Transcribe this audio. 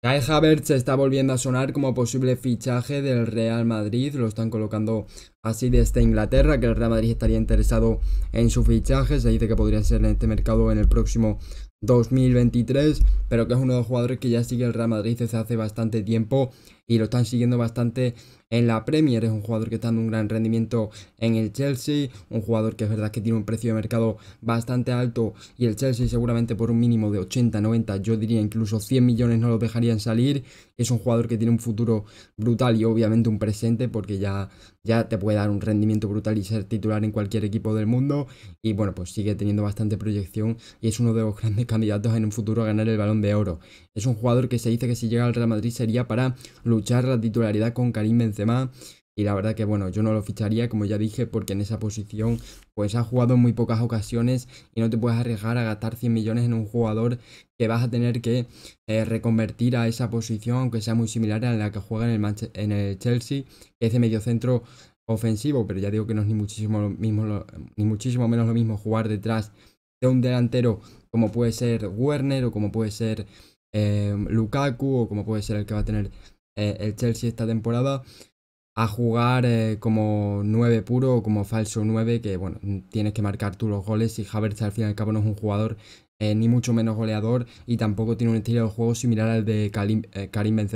Kai Havertz está volviendo a sonar como posible fichaje del Real Madrid, lo están colocando así desde Inglaterra, que el Real Madrid estaría interesado en su fichaje, se dice que podría ser en este mercado en el próximo 2023, pero que es uno de los jugadores que ya sigue el Real Madrid desde hace bastante tiempo y lo están siguiendo bastante en la Premier. Es un jugador que está dando un gran rendimiento en el Chelsea, un jugador que es verdad que tiene un precio de mercado bastante alto y el Chelsea seguramente por un mínimo de 80, 90, yo diría incluso 100 millones no lo dejarían salir. Es un jugador que tiene un futuro brutal y obviamente un presente porque ya, ya te puede dar un rendimiento brutal y ser titular en cualquier equipo del mundo y bueno, pues sigue teniendo bastante proyección y es uno de los grandes candidatos en un futuro a ganar el balón de oro. Es un jugador que se dice que si llega al Real Madrid sería para luchar la titularidad con Karim Benzema. Y la verdad que bueno, yo no lo ficharía, como ya dije, porque en esa posición pues ha jugado en muy pocas ocasiones y no te puedes arriesgar a gastar 100 millones en un jugador que vas a tener que eh, reconvertir a esa posición, aunque sea muy similar a la que juega en el, el Chelsea, que es de mediocentro ofensivo, pero ya digo que no es ni muchísimo menos lo mismo jugar detrás de un delantero como puede ser Werner o como puede ser eh, Lukaku o como puede ser el que va a tener eh, el Chelsea esta temporada a jugar eh, como 9 puro o como falso 9 que bueno tienes que marcar tú los goles y Havertz al fin y al cabo no es un jugador ni mucho menos goleador y tampoco tiene un estilo de juego similar al de Karim, Karim